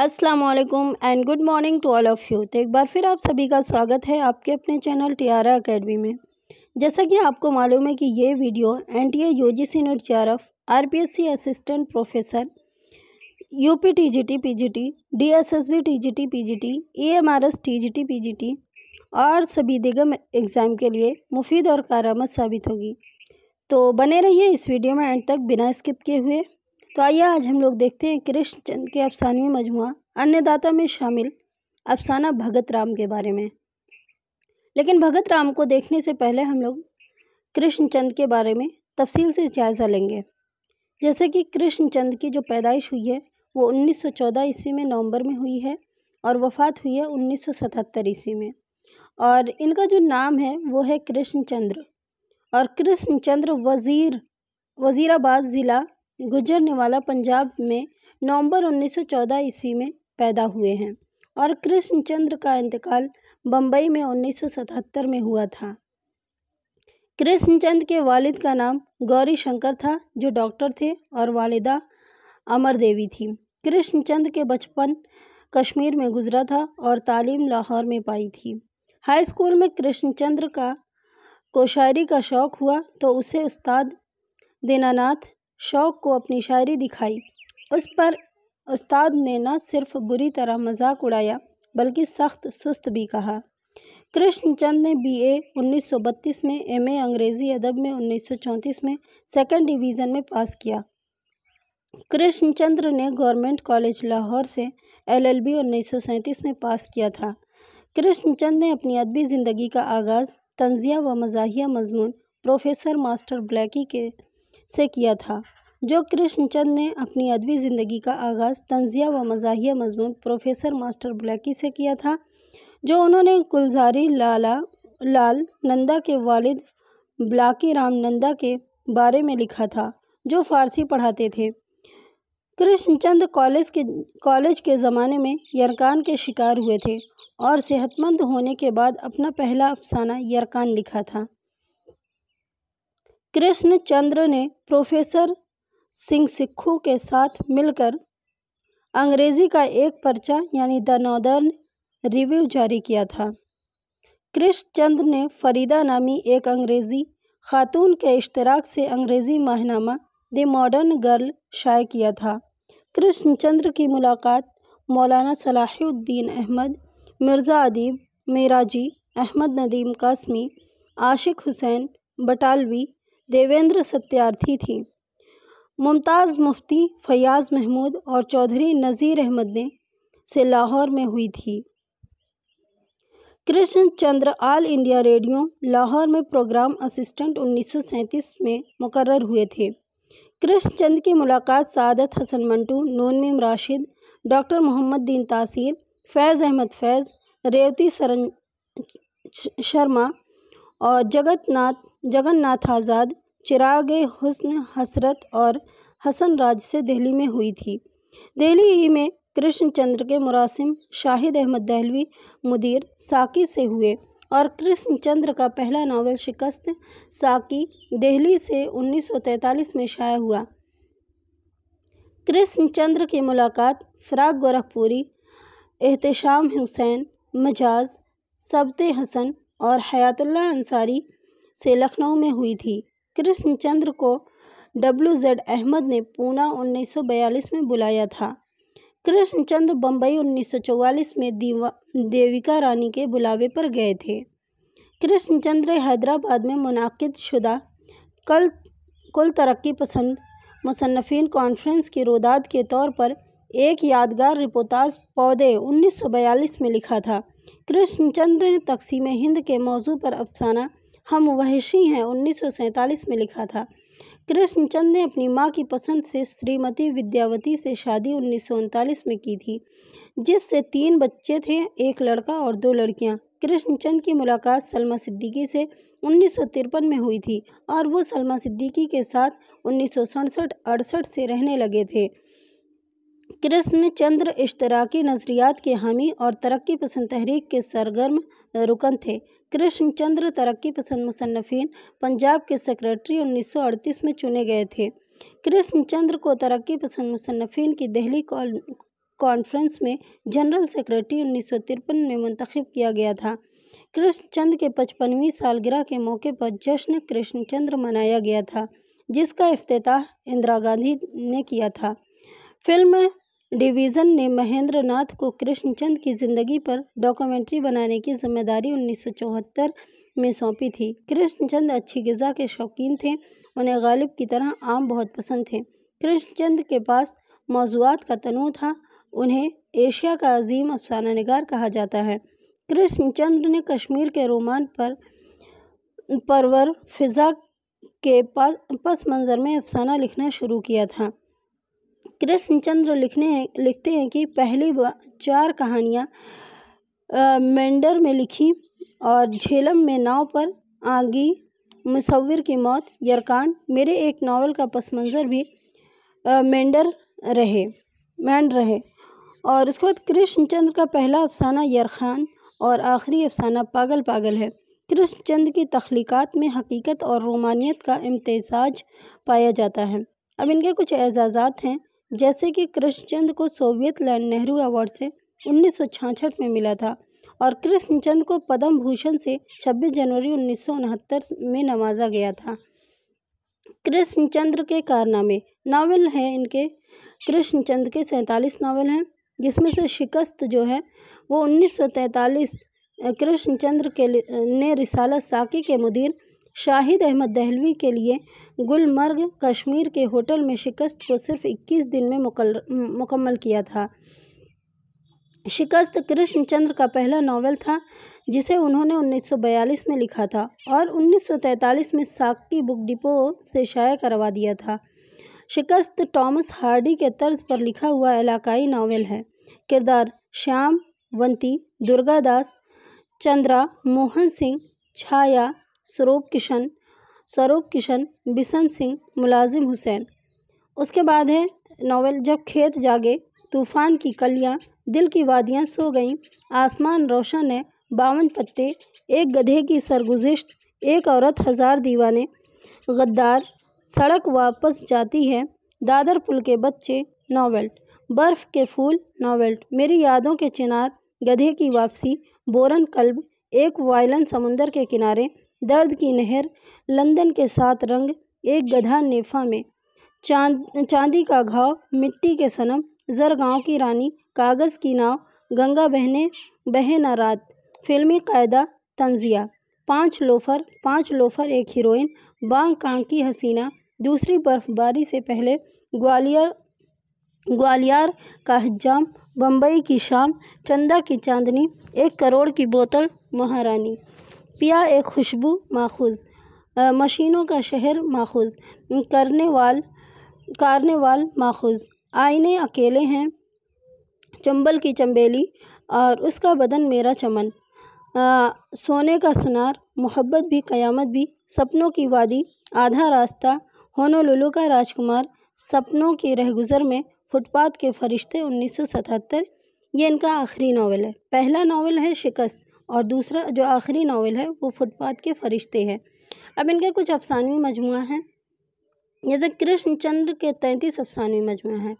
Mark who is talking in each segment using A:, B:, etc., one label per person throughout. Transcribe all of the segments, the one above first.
A: अस्सलाम वालेकुम and good morning to all of you तो एक बार फिर आप सभी का स्वागत है आपके अपने चैनल टियारा अकेडमी में जैसा कि आपको मालूम है कि ये video N T A U G C NET T R F R P S C assistant professor U P T G T P G T D S S B T G T P G T E M R S T G T P G T और सभी दिगम exam के लिए मुफीद और कारामद साबित होगी तो बने रहिए इस वीडियो में एंड तक बिना स्किप किए हुए तो आइए आज हम लोग देखते हैं कृष्णचंद के अफसानवी मजमु अन्नदाता में शामिल अफसाना भगत राम के बारे में लेकिन भगत राम को देखने से पहले हम लोग कृष्णचंद के बारे में तफसील से जायज़ा लेंगे जैसे कि कृष्णचंद की जो पैदाइश हुई है वो 1914 ईस्वी में नवंबर में हुई है और वफ़ात हुई है 1977 ईस्वी में और इनका जो नाम है वो है कृष्णचंद्र और कृष्णचंद्र वज़ीर वज़ीराबाद ज़िला गुजरने वाला पंजाब में नवंबर 1914 ईस्वी में पैदा हुए हैं और कृष्णचंद्र का इंतकाल बम्बई में 1977 में हुआ था कृष्णचंद के वालिद का नाम गौरी शंकर था जो डॉक्टर थे और वालिदा अमर देवी थी कृष्णचंद के बचपन कश्मीर में गुजरा था और तालीम लाहौर में पाई थी हाई स्कूल में कृष्णचंद्र का कोशायरी का शौक़ हुआ तो उसे उस्ताद दीनानाथ शौक़ को अपनी शायरी दिखाई उस पर उस्ताद ने न सिर्फ बुरी तरह मजाक उड़ाया बल्कि सख्त सुस्त भी कहा कृष्णचंद ने बीए 1932 में एमए अंग्रेज़ी अदब में 1934 में सेकंड डिवीज़न में पास किया कृष्णचंद्र ने गवर्नमेंट कॉलेज लाहौर से एलएलबी 1937 में पास किया था कृष्णचंद ने अपनी अदबी ज़िंदगी का आगाज़ तंजिया व मजाहिया मजमून प्रोफेसर मास्टर ब्लैकी के से किया था जो कृष्णचंद ने अपनी अदबी ज़िंदगी का आगाज़ तंजिया व मज़ाहिया मजमून प्रोफेसर मास्टर ब्लैकी से किया था जो उन्होंने गुलजारी लाला लाल नंदा के वालिद ब्लाकी राम नंदा के बारे में लिखा था जो फ़ारसी पढ़ाते थे कृष्णचंद कॉलेज के कॉलेज के ज़माने में यरकान के शिकार हुए थे और सेहतमंद होने के बाद अपना पहला अफसाना यरकान लिखा था कृष्ण चंद्र ने प्रोफेसर सिंह सिखू के साथ मिलकर अंग्रेजी का एक पर्चा यानी द नॉर्दर्न रिव्यू जारी किया था कृष्ण चंद्र ने फरीदा नामी एक अंग्रेज़ी खातून के इश्तराक से अंग्रेज़ी माहनामा द मॉडर्न गर्ल शाये किया था कृष्णचंद्र की मुलाकात मौलाना सलाहुद्दीन अहमद मिर्ज़ा अदीब मेराजी अहमद नदीम कासमी आशिक हुसैन बटालवी देवेंद्र सत्यार्थी थी मुमताज़ मुफ्ती फयाज़ महमूद और चौधरी नज़ीर अहमद ने से लाहौर में हुई थी Krishan Chander all India radio Lahore में प्रोग्राम असिस्टेंट 1937 में मुकर हुए थे कृष्ण चंद की मुलाकात सादत हसन मंटू नूनमीम राशिद डॉक्टर मोहम्मद दीन तासीर फैज़ अहमद फैज़ रेवती सरन शर्मा और जगतनाथ जगन्नाथ आज़ाद चिराग हुस्न हसरत और हसन राज से दिल्ली में हुई थी दिल्ली ही में कृष्णचंद्र के मुरासिम शाहिद अहमद दहलवी मुदीर साकी से हुए और कृष्णचंद्र का पहला नावल शिकस्त साकी दिल्ली से 1943 में शाया हुआ कृष्णचंद्र की मुलाकात फ़राग गोरखपुरी एहतशाम हुसैन मजाज सबते हसन और हयातुल्ला अंसारी से लखनऊ में हुई थी कृष्णचंद्र को डब्ल्यू जेड अहमद ने पूना 1942 में बुलाया था कृष्णचंद्र बम्बई 1944 में दीवा देविका रानी के बुलावे पर गए थे कृष्णचंद्र हैदराबाद में मुनद शुदा कल कुल तरक्की पसंद मुसनफिन कॉन्फ्रेंस की रोदाद के तौर पर एक यादगार रिपोर्टाज पौधे 1942 में लिखा था कृष्णचंद्र ने तकसीम हिंद के मौजू पर अफसाना हम वहशी हैं उन्नीस में लिखा था कृष्णचंद ने अपनी मां की पसंद से श्रीमती विद्यावती से शादी उन्नीस में की थी जिससे तीन बच्चे थे एक लड़का और दो लड़कियां। कृष्णचंद की मुलाकात सलमा सिद्दीकी से उन्नीस में हुई थी और वो सलमा सिद्दीकी के साथ उन्नीस सौ से रहने लगे थे कृष्ण चंद्र इश्तराकी नज़रियात के हामी और तरक्की पसंद तहरीक के सरगर्म रुकन थे कृष्ण चंद्र तरक्की पसंद मुसनफिन पंजाब के सेक्रेटरी 1938 में चुने गए थे कृष्ण चंद्र को तरक्की पसंद मुसनफिन की दिल्ली कॉन्फ्रेंस में जनरल सेक्रेटरी उन्नीस में मंतखब किया गया था कृष्णचंद के पचपनवीं सालगिरह के मौके पर जश्न कृष्णचंद्र मनाया गया था जिसका अफ्ताह इंदिरा गांधी ने किया था फिल्म डिवीज़न ने महेंद्र नाथ को कृष्णचंद की ज़िंदगी पर डॉक्यूमेंट्री बनाने की जिम्मेदारी उन्नीस में सौंपी थी कृष्णचंद अच्छी गज़ा के शौकीन थे उन्हें गालिब की तरह आम बहुत पसंद थे कृष्णचंद के पास मौजूद का तनु था उन्हें एशिया का अजीम अफसाना नगार कहा जाता है कृष्णचंद्र ने कश्मीर के रोमान पर परवर फिज़ा के पास पस मंज़र में अफसाना लिखना शुरू किया था कृष्णचंद्र लिखने हैं लिखते हैं कि पहली चार कहानियाँ मेंडर में लिखी और झेलम में नाव पर आगी मुसविर की मौत यरकान मेरे एक नावल का पस मंज़र भी मेंडर रहे मैंड रहे और उसके बाद कृष्णचंद्र का पहला अफसाना यरखान और आखिरी अफसाना पागल पागल है कृष्णचंद्र की तख्लीक़ात में हकीकत और रोमानियत का इम्तजाज पाया जाता है अब इनके कुछ एजाज़ात हैं जैसे कि कृष्णचंद को सोवियत लैंड नेहरू अवार्ड से उन्नीस में मिला था और कृष्णचंद को पद्म भूषण से 26 जनवरी उन्नीस में नवाजा गया था कृष्णचंद्र के कारनामे नावल हैं इनके कृष्णचंद के सैंतालीस नावल हैं जिसमें से शिकस्त जो है वो 1943 कृष्णचंद्र के ने रिसाला साकी के मुदीर शाहिद अहमद दहलवी के लिए गुलमर्ग कश्मीर के होटल में शिकस्त को सिर्फ 21 दिन में मुकम्मल किया था शिकस्त कृष्णचंद्र का पहला नावल था जिसे उन्होंने 1942 में लिखा था और 1943 में साकी बुक डिपो से शाया करवा दिया था शिकस्त टॉमस हार्डी के तर्ज पर लिखा हुआ इलाकाई नावल है किरदार श्याम वंती दुर्गादास चंद्रा मोहन सिंह छाया स्वरूप किशन स्वरूप किशन बिशन सिंह मुलाजिम हुसैन उसके बाद है नावल जब खेत जागे तूफ़ान की कलियाँ दिल की वादियाँ सो गईं आसमान रोशन है बावन पत्ते एक गधे की सरगुजश्त एक औरत हज़ार दीवाने गद्दार सड़क वापस जाती है दादर पुल के बच्चे नावल बर्फ़ के फूल नावल मेरी यादों के चिनार गधे की वापसी बोरन कल्ब एक वायलन समुंदर के किनारे दर्द की नहर लंदन के सात रंग एक गधा नेफा में चांद चांदी का घाव मिट्टी के सनम जरगांव की रानी कागज़ की नाव गंगा बहने बहे ना रात फिल्मी कायदा तंजिया पांच लोफर पांच लोफर एक हीरोइन बांग कांग की हसीना दूसरी बर्फबारी से पहले ग्वालियर ग्वालियर का हजाम बम्बई की शाम चंदा की चांदनी एक करोड़ की बोतल महारानी पिया एक खुशबू माखूज मशीनों का शहर करने वाल कारने वाल माखुज आईने अकेले हैं चंबल की चंबेली और उसका बदन मेरा चमन आ, सोने का सुनार मोहब्बत भी क़यामत भी सपनों की वादी आधा रास्ता होनो लुलू का राजकुमार सपनों की रहगुजर में फुटपाथ के फरिश्ते 1977 ये इनका आखिरी नावल है पहला नावल है शिकस्त और दूसरा जो आखिरी नावल है वो फुटपाथ के फरिश्ते हैं अब इनके कुछ अफसानवी मजमु हैं जैसे कृष्णचंद्र के तैंतीस अफसानवी मजमु हैं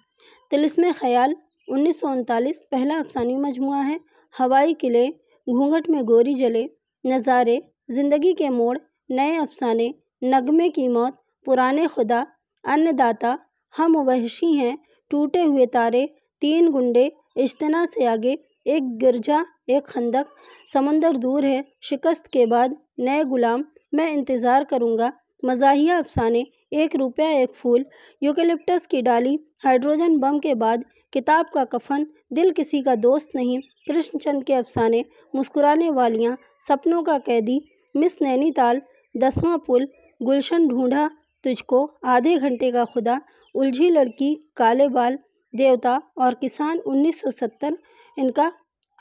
A: तिलिस्म ख्याल उन्नीस सौ उनतालीस पहला अफसानवी मजमू है हवाई किले घूंघट में गोरी जले नज़ारे ज़िंदगी के मोड़ नए अफसाने नगमे की मौत पुराने खुदा अन्नदाता हम वहशी हैं टूटे हुए तारे तीन गुंडे इज्तना से आगे एक गिरजा एक खंदक समंदर दूर है शिकस्त के बाद नए गुलाम मैं इंतज़ार करूँगा मज़ाहिया अफसाने एक रुपया एक फूल यूकेलिप्टस की डाली हाइड्रोजन बम के बाद किताब का कफन दिल किसी का दोस्त नहीं कृष्णचंद के अफसाने मुस्कुराने वालियाँ सपनों का कैदी मिस नैनीताल दसवां पुल गुलशन ढूंढा तुझको आधे घंटे का खुदा उलझी लड़की काले बाल देवता और किसान 1970 इनका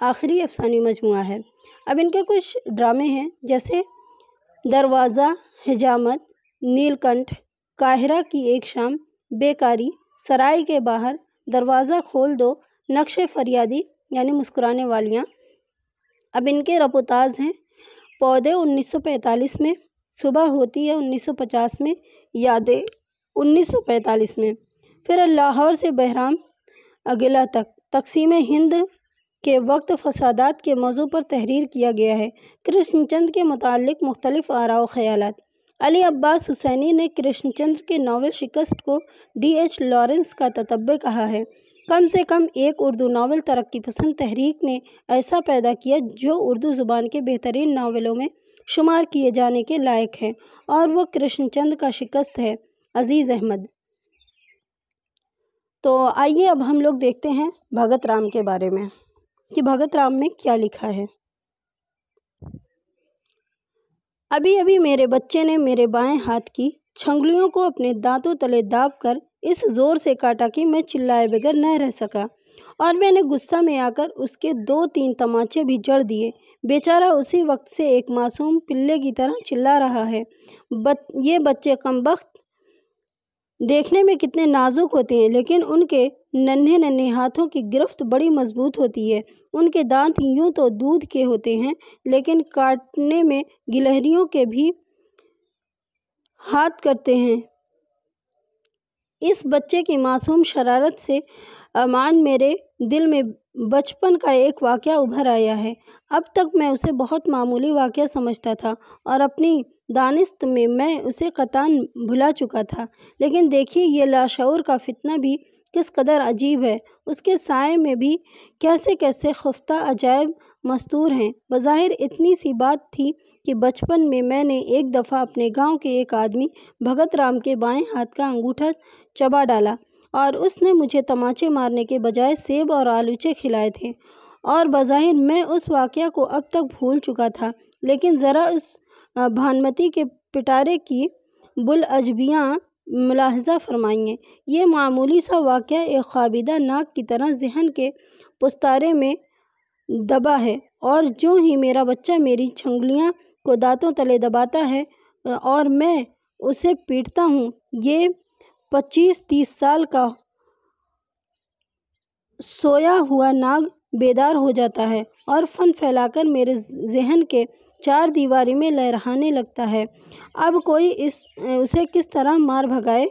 A: आखिरी अफसानी मजमू है अब इनके कुछ ड्रामे हैं जैसे दरवाज़ा हिजामत नीलकंठ काहिरा की एक शाम बेकारी सराय के बाहर दरवाज़ा खोल दो नक्श फरियादी यानी मुस्कुराने वालियाँ अब इनके रपोताज हैं पौधे 1945 में सुबह होती है 1950 में यादें 1945 में फिर लाहौर से बहराम अगला तक तकसीम हिंद के वक्त फसादात के मौजू पर तहरीर किया गया है कृष्णचंद के मतलब मुख्तलिफ आरा ख्याल अली अब्बास हुसैनी ने कृष्णचंद्र के नावल शिकस्त को डी एच लॉरेंस का ततब कहा है कम से कम एक उर्दू नावल तरक्की पसंद तहरीक ने ऐसा पैदा किया जो उर्दू ज़ुबान के बेहतरीन नावलों में शुमार किए जाने के लायक हैं और वह कृष्णचंद का शिकस्त है अज़ीज़ अहमद तो आइए अब हम लोग देखते हैं भगत राम के बारे में कि भगत राम में क्या लिखा है अभी अभी मेरे बच्चे ने मेरे बाएं हाथ की छंगलियों को अपने दांतों तले दाब कर इस ज़ोर से काटा कि मैं चिल्लाए बगैर न रह सका और मैंने गुस्सा में आकर उसके दो तीन तमाचे भी जड़ दिए बेचारा उसी वक्त से एक मासूम पिल्ले की तरह चिल्ला रहा है बत, ये बच्चे कम वक्त देखने में कितने नाजुक होते हैं लेकिन उनके नन्हे नन्हे हाथों की गिरफ्त बड़ी मजबूत होती है उनके दांत यूं तो दूध के होते हैं लेकिन काटने में गिलहरियों के भी हाथ करते हैं इस बच्चे की मासूम शरारत से अमान मेरे दिल में बचपन का एक वाक़ उभर आया है अब तक मैं उसे बहुत मामूली वाक़ समझता था और अपनी दानिस्त में मैं उसे कतान भुला चुका था लेकिन देखिए यह लाशौर का फितना भी किस कदर अजीब है उसके साय में भी कैसे कैसे खुफ्ता अजायब मस्तूर हैं बज़ाहिर इतनी सी बात थी कि बचपन में मैंने एक दफ़ा अपने गांव के एक आदमी भगत राम के बाएं हाथ का अंगूठा चबा डाला और उसने मुझे तमाचे मारने के बजाय सेब और आलूचे खिलाए थे और बज़ाहिर मैं उस वाक़ को अब तक भूल चुका था लेकिन ज़रा उस भानमती के पिटारे की बुल अजबियाँ मुलाहजा फरमाइए ये मामूली सा वाक़ एक खाबिदा नाक की तरह जहन के पुस्तारे में दबा है और जो ही मेरा बच्चा मेरी छंगलियाँ को दांतों तले दबाता है और मैं उसे पीटता हूँ ये पच्चीस तीस साल का सोया हुआ नाग बेदार हो जाता है और फन फैलाकर मेरे जहन के चार दीवारी में लहराने लगता है अब कोई इस उसे किस तरह मार भगाए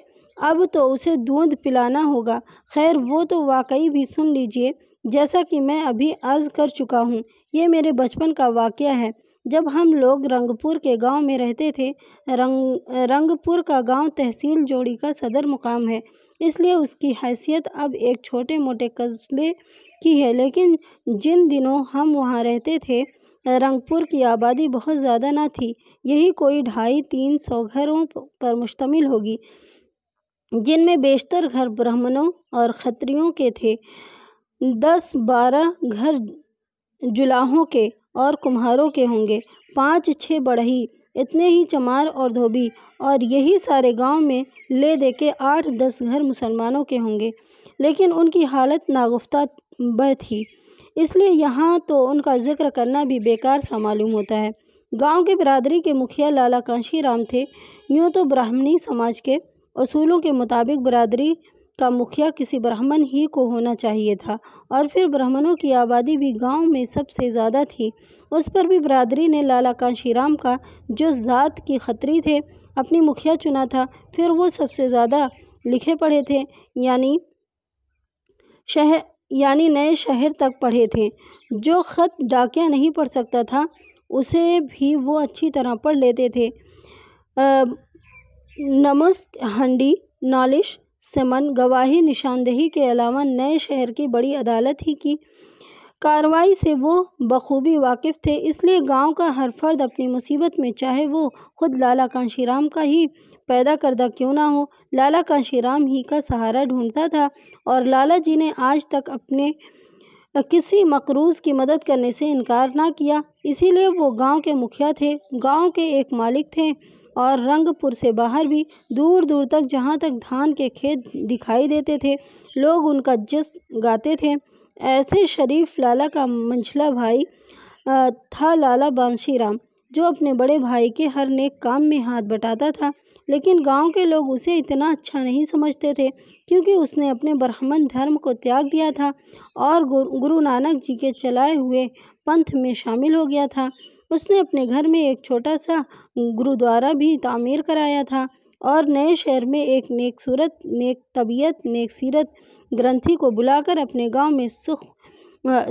A: अब तो उसे दूध पिलाना होगा खैर वो तो वाकई भी सुन लीजिए जैसा कि मैं अभी अर्ज़ कर चुका हूँ ये मेरे बचपन का वाक़ है जब हम लोग रंगपुर के गांव में रहते थे रंग रंगपुर का गांव तहसील जोड़ी का सदर मुकाम है इसलिए उसकी हैसियत अब एक छोटे मोटे कस्बे की है लेकिन जिन दिनों हम वहाँ रहते थे रंगपुर की आबादी बहुत ज़्यादा न थी यही कोई ढाई तीन सौ घरों पर मुश्तमिल होगी जिनमें बेशतर घर ब्राह्मणों और खत्रियों के थे दस बारह घर जुलाहों के और कुम्हारों के होंगे पाँच छः बढ़ई इतने ही चमार और धोबी और यही सारे गांव में ले दे के आठ दस घर मुसलमानों के होंगे लेकिन उनकी हालत नागुफ्ता बह थी इसलिए यहाँ तो उनका जिक्र करना भी बेकार सा मालूम होता है गांव के बरदरी के मुखिया लाला कांशी राम थे यूँ तो ब्राह्मणी समाज के असूलों के मुताबिक बरदरी का मुखिया किसी ब्राह्मण ही को होना चाहिए था और फिर ब्राह्मणों की आबादी भी गांव में सबसे ज़्यादा थी उस पर भी बरदरी ने लाला कांशी राम का जो ज़ात की खतरी थे अपनी मुखिया चुना था फिर वो सबसे ज़्यादा लिखे पढ़े थे यानी शहर यानी नए शहर तक पढ़े थे जो ख़त डाकिया नहीं पढ़ सकता था उसे भी वो अच्छी तरह पढ़ लेते थे नमस्क हंडी नालिश समन गवाही निशानदेही के अलावा नए शहर की बड़ी अदालत ही की कार्रवाई से वो बखूबी वाकिफ़ थे इसलिए गांव का हर फर्द अपनी मुसीबत में चाहे वो खुद लाला कांशीराम का ही पैदा करदा क्यों ना हो लाला कांशीराम ही का सहारा ढूंढता था और लाला जी ने आज तक अपने किसी मकरूज़ की मदद करने से इनकार ना किया इसीलिए वो गांव के मुखिया थे गांव के एक मालिक थे और रंगपुर से बाहर भी दूर दूर तक जहाँ तक धान के खेत दिखाई देते थे लोग उनका जस गाते थे ऐसे शरीफ लाला का मंझला भाई था लाला बांशीराम जो अपने बड़े भाई के हर नेक काम में हाथ बटाता था लेकिन गांव के लोग उसे इतना अच्छा नहीं समझते थे क्योंकि उसने अपने ब्राह्मण धर्म को त्याग दिया था और गुरु नानक जी के चलाए हुए पंथ में शामिल हो गया था उसने अपने घर में एक छोटा सा गुरुद्वारा भी तामीर कराया था और नए शहर में एक नेक सूरत नेक तबीयत नेक सीरत ग्रंथी को बुलाकर अपने गांव में सुख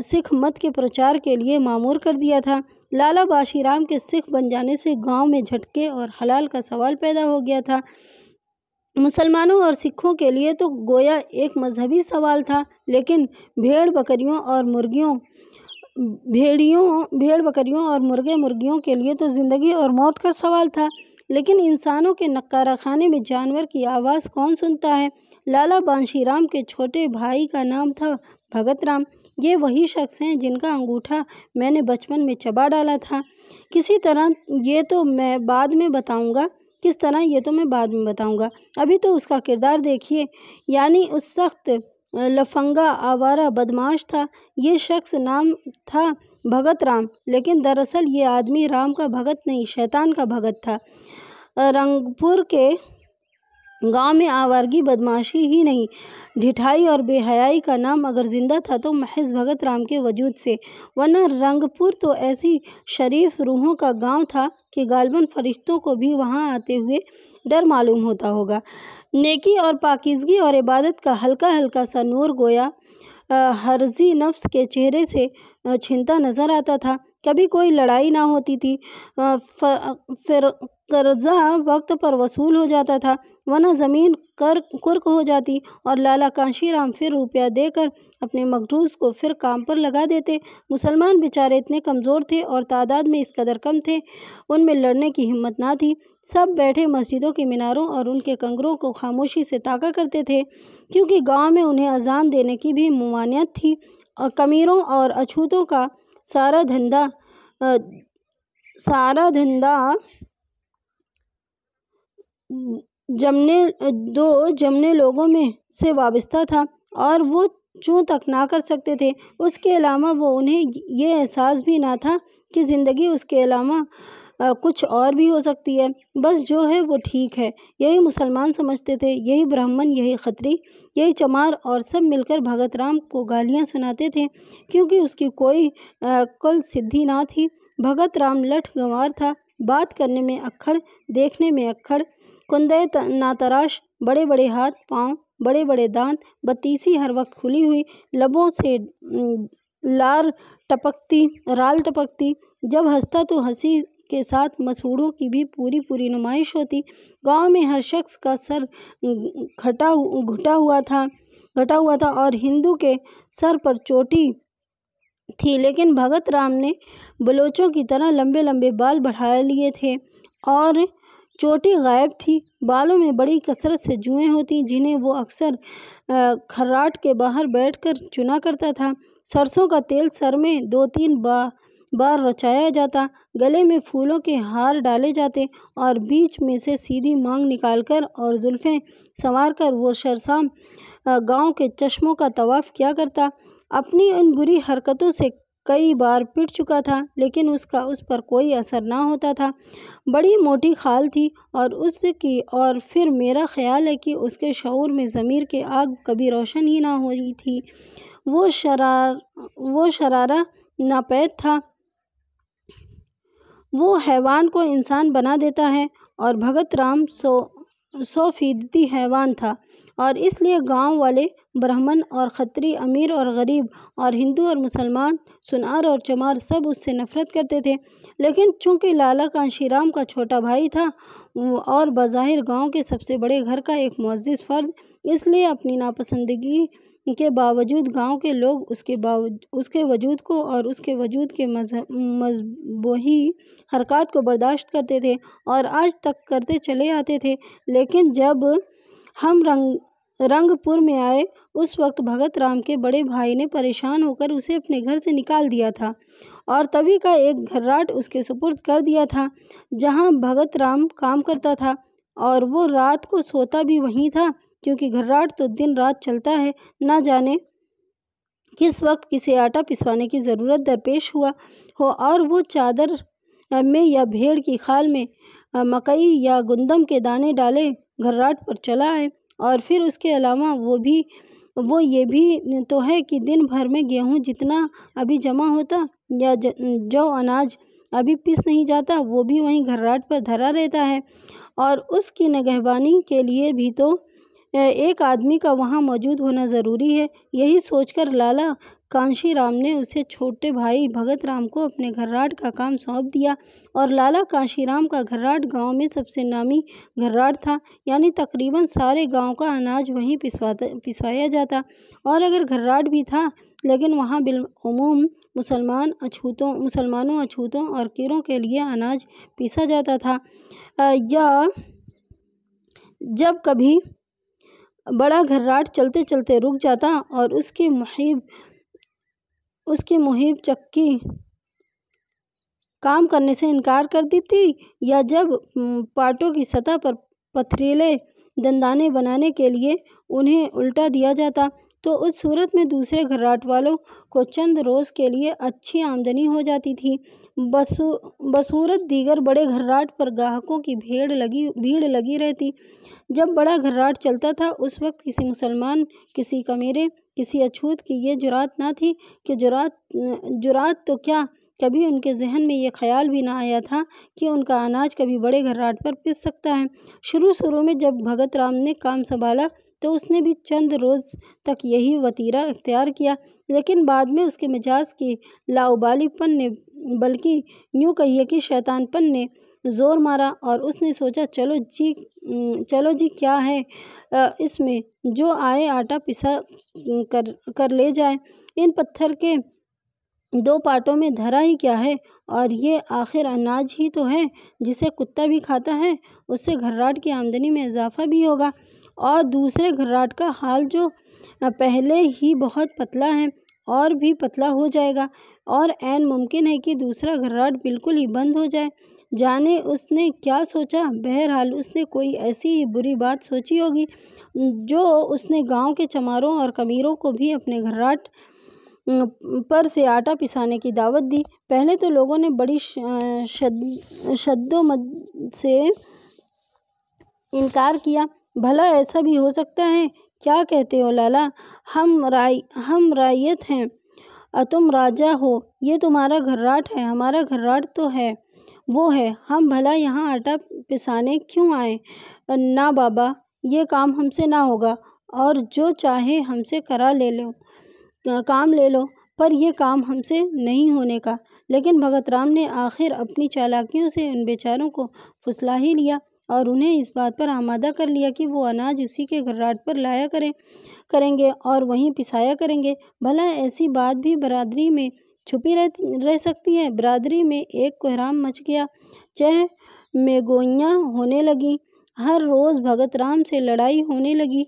A: सिख मत के प्रचार के लिए मामूर कर दिया था लाला बाशीराम के सिख बन जाने से गांव में झटके और हलाल का सवाल पैदा हो गया था मुसलमानों और सिखों के लिए तो गोया एक मजहबी सवाल था लेकिन भेड़ बकरियों और मुर्गियों भेड़ियों भेड़ बकरियों और मुर्गे मुर्गियों के लिए तो ज़िंदगी और मौत का सवाल था लेकिन इंसानों के नक्कारा खाने में जानवर की आवाज़ कौन सुनता है लाला बांशीराम के छोटे भाई का नाम था भगत राम ये वही शख्स हैं जिनका अंगूठा मैंने बचपन में चबा डाला था किसी तरह ये तो मैं बाद में बताऊंगा किस तरह ये तो मैं बाद में बताऊंगा अभी तो उसका किरदार देखिए यानी उस सख्त लफंगा आवारा बदमाश था ये शख्स नाम था भगत राम लेकिन दरअसल ये आदमी राम का भगत नहीं शैतान का भगत था रंगपुर के गांव में आवारगी बदमाशी ही नहीं ढिठाई और बेहयाई का नाम अगर ज़िंदा था तो महज भगत राम के वजूद से वरना रंगपुर तो ऐसी शरीफ रूहों का गांव था कि गालबन फरिश्तों को भी वहां आते हुए डर मालूम होता होगा नेकी और पाकिजगी और इबादत का हल्का हल्का सा नूर गोया हर्जी नफ्स के चेहरे से छिनता नज़र आता था कभी कोई लड़ाई ना होती थी फिर कर्जा वक्त पर वसूल हो जाता था वरना ज़मीन कर कुर्क हो जाती और लाला कांशीराम फिर रुपया देकर अपने मखदूस को फिर काम पर लगा देते मुसलमान बेचारे इतने कमज़ोर थे और तादाद में इस कदर कम थे उनमें लड़ने की हिम्मत ना थी सब बैठे मस्जिदों के मीनारों और उनके कंगरों को खामोशी से ताका करते थे क्योंकि गांव में उन्हें अजान देने की भी ममानियत थी और कमीरों और अछूतों का सारा धंधा सारा धंधा जमने दो जमने लोगों में से वाबस्ता था और वो चूँ तक ना कर सकते थे उसके अलावा वो उन्हें ये एहसास भी ना था कि ज़िंदगी उसके अलावा कुछ और भी हो सकती है बस जो है वो ठीक है यही मुसलमान समझते थे यही ब्राह्मण यही खत्री यही चमार और सब मिलकर भगत राम को गालियाँ सुनाते थे क्योंकि उसकी कोई कल सिद्धि ना थी भगत राम लठ गंवार था बात करने में अक्खड़ देखने में अक्खड़ कुंदे नातराश बड़े बड़े हाथ पाँव बड़े बड़े दांत बत्तीसी हर वक्त खुली हुई लबों से लार टपकती राल टपकती जब हंसता तो हंसी के साथ मसूड़ों की भी पूरी पूरी नुमाइश होती गांव में हर शख्स का सर घटा घुटा हुआ था घटा हुआ था और हिंदू के सर पर चोटी थी लेकिन भगत राम ने बलोचों की तरह लंबे लंबे बाल बढ़ा लिए थे और चोटी गायब थी बालों में बड़ी कसरत से जुएं होती जिन्हें वो अक्सर खर्राट के बाहर बैठकर चुना करता था सरसों का तेल सर में दो तीन बा बार रचाया जाता गले में फूलों के हार डाले जाते और बीच में से सीधी मांग निकालकर और जुल्फ़ें संवार कर वो शरसाम गांव के चश्मों का तवाफ़ किया करता अपनी उन बुरी हरकतों से कई बार पिट चुका था लेकिन उसका उस पर कोई असर ना होता था बड़ी मोटी खाल थी और उसकी और फिर मेरा ख्याल है कि उसके शूर में ज़मीर के आग कभी रोशन ही ना हुई थी वो शरार वो शरारा नापैद था वो हैवान को इंसान बना देता है और भगत राम सौ सौ फीसदी हैवान था और इसलिए गांव वाले ब्राह्मण और खत्री अमीर और गरीब और हिंदू और मुसलमान सुनार और चमार सब उससे नफ़रत करते थे लेकिन चूंकि लाला राम का छोटा भाई था और बाहिर गांव के सबसे बड़े घर का एक मुजिज़ फ़र्द इसलिए अपनी नापसंदगी के बावजूद गांव के लोग उसके बावजूद उसके वजूद को और उसके वजूद के मजबूही हरकत को बर्दाश्त करते थे और आज तक करते चले आते थे लेकिन जब हम रंग रंगपुर में आए उस वक्त भगत राम के बड़े भाई ने परेशान होकर उसे अपने घर से निकाल दिया था और तभी का एक घर्राट उसके सुपुर्द कर दिया था जहाँ भगत राम काम करता था और वो रात को सोता भी वहीं था क्योंकि घर्राट तो दिन रात चलता है ना जाने किस वक्त किसे आटा पिसवाने की ज़रूरत दरपेश हुआ हो और वो चादर में या भेड़ की खाल में मकई या गंदम के दाने डाले घर्राट पर चला आए और फिर उसके अलावा वो भी वो ये भी तो है कि दिन भर में गेहूँ जितना अभी जमा होता या जो अनाज अभी पिस नहीं जाता वो भी वहीं घर्राट पर धरा रहता है और उसकी नगहबानी के लिए भी तो एक आदमी का वहाँ मौजूद होना ज़रूरी है यही सोचकर लाला राम ने उसे छोटे भाई भगत राम को अपने घर्राट का काम सौंप दिया और लाला राम का घर्राट गांव में सबसे नामी घर्राट था यानी तकरीबन सारे गांव का अनाज वहीं पिसवाता पिसवाया जाता और अगर घर्राट भी था लेकिन वहाँ बिलूम मुसलमान अछूतों मुसलमानों अछूतों और किरों के लिए अनाज पीसा जाता था या जब कभी बड़ा घर्राट चलते चलते रुक जाता और उसके महीब उसकी मुहिम चक्की काम करने से इनकार कर दी थी या जब पाटों की सतह पर पथरीले दंदाने बनाने के लिए उन्हें उल्टा दिया जाता तो उस सूरत में दूसरे घराट वालों को चंद रोज़ के लिए अच्छी आमदनी हो जाती थी बसू बसूरत दीगर बड़े घर्राट पर ग्राहकों की भीड़ लगी भीड़ लगी रहती जब बड़ा घर्राट चलता था उस वक्त किसी मुसलमान किसी कमेरे किसी अछूत की ये जुरात ना थी कि जुरात जुरात तो क्या कभी उनके जहन में ये ख्याल भी ना आया था कि उनका अनाज कभी बड़े घर्राहट पर पिस सकता है शुरू शुरू में जब भगत राम ने काम संभाला तो उसने भी चंद रोज़ तक यही वतीरा इख्तियार किया लेकिन बाद में उसके मिजाज की लाउबालीपन ने बल्कि यूँ कहिए कि शैतानपन ने जोर मारा और उसने सोचा चलो जी चलो जी क्या है इसमें जो आए आटा पिसा कर कर ले जाए इन पत्थर के दो पार्टों में धरा ही क्या है और ये आखिर अनाज ही तो है जिसे कुत्ता भी खाता है उससे घर्राट की आमदनी में इजाफा भी होगा और दूसरे घर्राट का हाल जो पहले ही बहुत पतला है और भी पतला हो जाएगा और एन मुमकिन है कि दूसरा घर्राट बिल्कुल ही बंद हो जाए जाने उसने क्या सोचा बहरहाल उसने कोई ऐसी बुरी बात सोची होगी जो उसने गांव के चमारों और कमीरों को भी अपने घर्राट पर से आटा पिसाने की दावत दी पहले तो लोगों ने बड़ी शद्दोमद से इनकार किया भला ऐसा भी हो सकता है क्या कहते हो लाला हम राय हम रायत हैं तुम राजा हो ये तुम्हारा घर्राट है हमारा घर्राट तो है वो है हम भला यहाँ आटा पिसाने क्यों आए ना बाबा ये काम हमसे ना होगा और जो चाहे हमसे करा ले लो काम ले लो पर यह काम हमसे नहीं होने का लेकिन भगत राम ने आखिर अपनी चालाकियों से उन बेचारों को फुसला ही लिया और उन्हें इस बात पर आमादा कर लिया कि वो अनाज उसी के घर्राट पर लाया करें करेंगे और वहीं पिसाया करेंगे भला ऐसी बात भी बरादरी में छुपी रह, रह सकती है बरादरी में एक कोहराम मच गया चह मेगोइयाँ होने लगी हर रोज़ भगत राम से लड़ाई होने लगी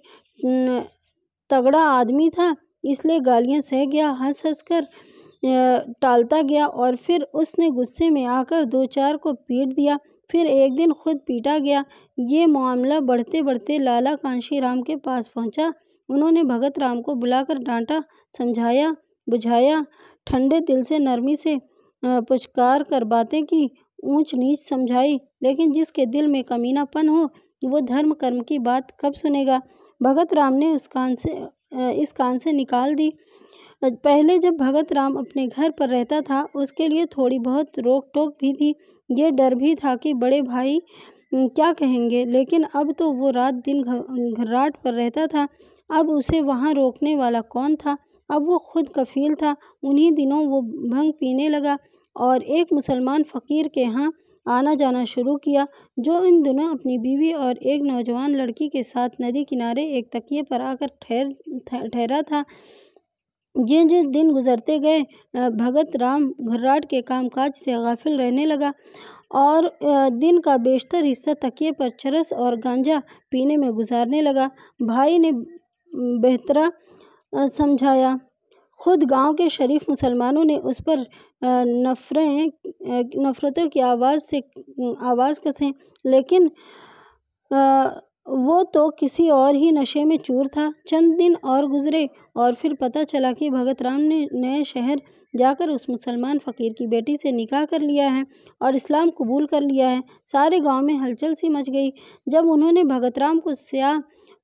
A: तगड़ा आदमी था इसलिए गालियाँ सह गया हंस हंस कर टालता गया और फिर उसने गुस्से में आकर दो चार को पीट दिया फिर एक दिन खुद पीटा गया ये मामला बढ़ते बढ़ते लाला कांशी राम के पास पहुंचा उन्होंने भगत राम को बुलाकर डांटा समझाया बुझाया ठंडे दिल से नरमी से पुचकार कर बातें की ऊंच नीच समझाई लेकिन जिसके दिल में कमीनापन हो वो धर्म कर्म की बात कब सुनेगा भगत राम ने उस कान से इस कान से निकाल दी पहले जब भगत राम अपने घर पर रहता था उसके लिए थोड़ी बहुत रोक टोक भी थी ये डर भी था कि बड़े भाई क्या कहेंगे लेकिन अब तो वो रात दिन घर्राट पर रहता था अब उसे वहाँ रोकने वाला कौन था अब वो खुद कफ़ील था उन्हीं दिनों वो भंग पीने लगा और एक मुसलमान फ़कीर के यहाँ आना जाना शुरू किया जो इन दोनों अपनी बीवी और एक नौजवान लड़की के साथ नदी किनारे एक तकिए पर आकर ठहर ठहरा था जो जो दिन गुजरते गए भगत राम घर्राट के कामकाज से गाफिल रहने लगा और दिन का बेशतर हिस्सा तकिए पर चरस और गांजा पीने में गुजारने लगा भाई ने बेहतरा समझाया ख़ुद गांव के शरीफ मुसलमानों ने उस पर नफ़रें नफ़रतों की आवाज़ से आवाज़ कसें लेकिन वो तो किसी और ही नशे में चूर था चंद दिन और गुजरे और फिर पता चला कि भगत राम ने नए शहर जाकर उस मुसलमान फ़कीर की बेटी से निकाह कर लिया है और इस्लाम कबूल कर लिया है सारे गांव में हलचल सी मच गई जब उन्होंने भगत राम को स्या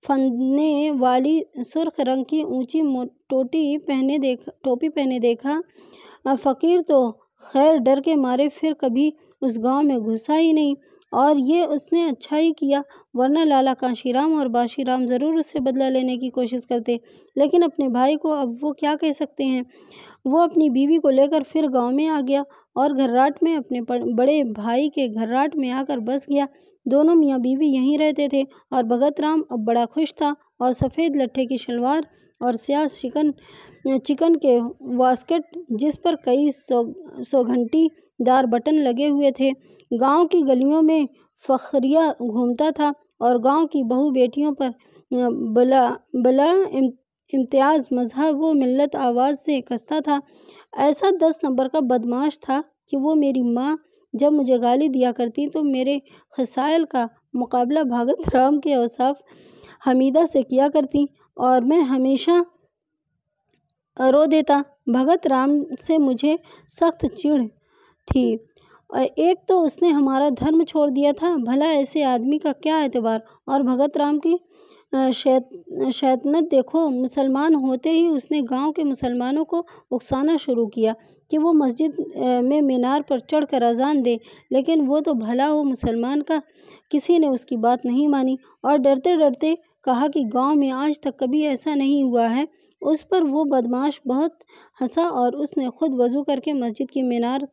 A: फंदने वाली सुर्ख रंग की ऊंची टोटी पहने देख टोपी पहने देखा फ़कीर तो खैर डर के मारे फिर कभी उस गांव में घुसा ही नहीं और ये उसने अच्छा ही किया वरना लाला कांशीराम और बाशीराम ज़रूर उससे बदला लेने की कोशिश करते लेकिन अपने भाई को अब वो क्या कह सकते हैं वो अपनी बीवी को लेकर फिर गांव में आ गया और घर्राट में अपने बड़े भाई के घर्राट में आकर बस गया दोनों मियाँ बीवी यहीं रहते थे और भगत राम अब बड़ा खुश था और सफ़ेद लट्ठे की शलवार और सियास चिकन चिकन के वास्केट जिस पर कई सौ सौ घंटी दार बटन लगे हुए थे गांव की गलियों में फखरिया घूमता था और गांव की बहु बेटियों पर बला बला इम्तियाज़ मजहब व मिलत आवाज़ से कसता था ऐसा दस नंबर का बदमाश था कि वो मेरी माँ जब मुझे गाली दिया करती तो मेरे खसाइल का मुकाबला भगत राम के औसाफ हमीदा से किया करती और मैं हमेशा रो देता भगत राम से मुझे सख्त चिड़ थी एक तो उसने हमारा धर्म छोड़ दिया था भला ऐसे आदमी का क्या एतबार और भगत राम की शैत शैतनत देखो मुसलमान होते ही उसने गांव के मुसलमानों को उकसाना शुरू किया कि वो मस्जिद में मीनार पर चढ़ कर अजान दे लेकिन वो तो भला हो मुसलमान का किसी ने उसकी बात नहीं मानी और डरते डरते कहा कि गांव में आज तक कभी ऐसा नहीं हुआ है उस पर वो बदमाश बहुत हंसा और उसने खुद वज़ू करके मस्जिद की मीनार